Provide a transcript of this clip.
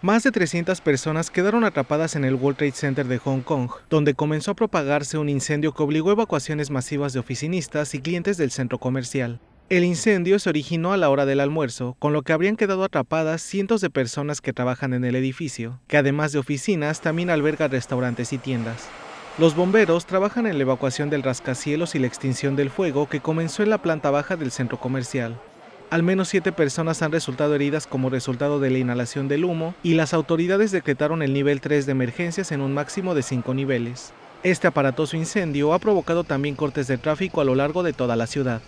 Más de 300 personas quedaron atrapadas en el World Trade Center de Hong Kong, donde comenzó a propagarse un incendio que obligó a evacuaciones masivas de oficinistas y clientes del centro comercial. El incendio se originó a la hora del almuerzo, con lo que habrían quedado atrapadas cientos de personas que trabajan en el edificio, que además de oficinas también alberga restaurantes y tiendas. Los bomberos trabajan en la evacuación del rascacielos y la extinción del fuego que comenzó en la planta baja del centro comercial. Al menos siete personas han resultado heridas como resultado de la inhalación del humo y las autoridades decretaron el nivel 3 de emergencias en un máximo de cinco niveles. Este aparatoso incendio ha provocado también cortes de tráfico a lo largo de toda la ciudad.